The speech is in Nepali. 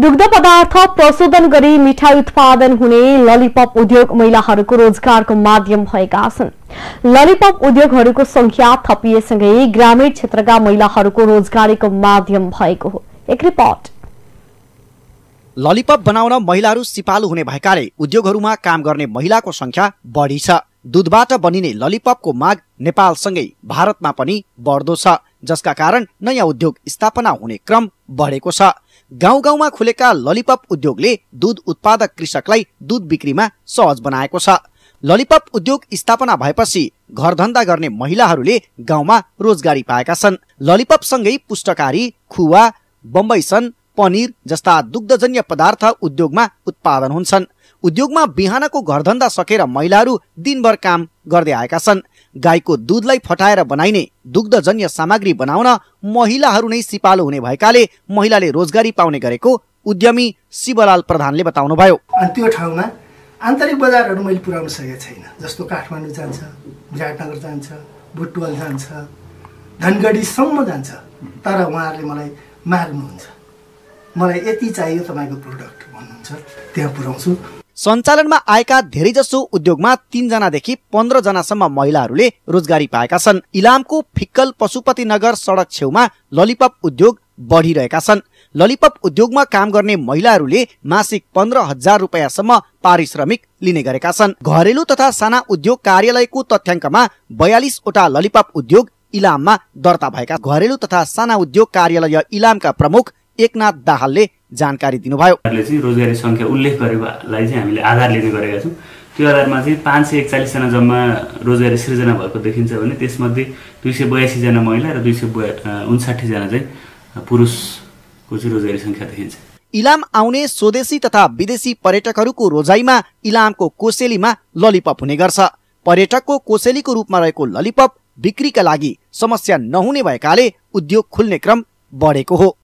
दुग्ध पदार्थ प्रशोधन गरी मिठाई उत्पादन हुने ललिपप उद्योग महिलाहरूको रोजगारको माध्यम भएका छन् ललिपप उद्योगहरूको संख्या थपिएसँगै ग्रामीण क्षेत्रका महिलाहरूको रोजगारीको माध्यम भएको हो एक रिपोर्ट ललिपप बनाउन महिलाहरू सिपालु हुने भएकाले उद्योगहरूमा काम गर्ने महिलाको संख्या बढी छ दुधबाट बनिने ललिपपको माग नेपालसँगै भारतमा पनि बढ्दो छ जसका कारण नयाँ उद्योग स्थापना हुने क्रम बढेको छ गाउँ गाउँमा खुलेका ललिपप उद्योगले दुध उत्पादक कृषकलाई दुध बिक्रीमा सहज बनाएको छ ललिपप उद्योग स्थापना भएपछि घरधन्दा गर्ने महिलाहरूले गाउँमा रोजगारी पाएका छन् ललिपप सँगै पुष्टकारी खुवा बम्बई सन पनिर जस्ता दुग्धजन्य पदार्थ उद्योगमा उत्पादन हुन्छन् उद्योगमा बिहानको घरधन्दा सकेर महिलाहरू दिनभर काम गर्दै आएका छन् गाईको दुधलाई फटाएर बनाइने दुग्धजन्य सामग्री बनाउन महिलाहरू नै सिपालु हुने भएकाले महिलाले रोजगारी पाउने गरेको उद्यमी शिवलाल प्रधानले बताउनुभयो त्यो ठाउँमा आन्तरिक बजारहरू मैले पुर्याउन सकेको छैन जस्तो काठमाडौँ जान्छ विराटनगर जान्छ बुटवल जान्छ धनगढीसम्म जान्छ तर उहाँहरूले मलाई माग्नुहुन्छ मलाई यति चाहियो तपाईँको प्रोडक्ट भन्नुहुन्छ त्यहाँ पुऱ्याउँछु सञ्चालनमा आएका धेरैजसो उद्योगमा तीनजनादेखि पन्ध्रजनासम्म महिलाहरूले रोजगारी पाएका छन् इलामको फिक्कल पशुपति नगर सडक छेउमा ललिपप उद्योग बढिरहेका छन् ललिपप उद्योगमा काम गर्ने महिलाहरूले मासिक पन्ध्र हजार रुपियाँसम्म पारिश्रमिक लिने गरेका छन् घरेलु तथा साना उद्योग कार्यालयको तथ्याङ्कमा बयालिसवटा ललिपप उद्योग इलाममा दर्ता भएका घरेलु तथा साना उद्योग कार्यालय इलामका प्रमुख एकनाथ दाहालले जानकारी दिनुभयो रोजगारी सङ्ख्या उल्लेख गरेकोलाई चाहिँ हामीले आधार लिने गरेका छौँ त्यो आधारमा चाहिँ पाँच सय एकचालिसजना जम्मा रोजगारी सिर्जना भएको देखिन्छ भने त्यसमध्ये दुई सय बयासीजना महिला र दुई सय बया उन्साठीजना चाहिँ पुरुषको चाहिँ रोजगारी सङ्ख्या देखिन्छ इलाम आउने स्वदेशी तथा विदेशी पर्यटकहरूको रोजाइमा इलामको कोसेलीमा ललिपप हुने गर्छ पर्यटकको कोसेलीको रूपमा रहेको ललिपप बिक्रीका लागि समस्या नहुने भएकाले उद्योग खुल्ने क्रम बढेको हो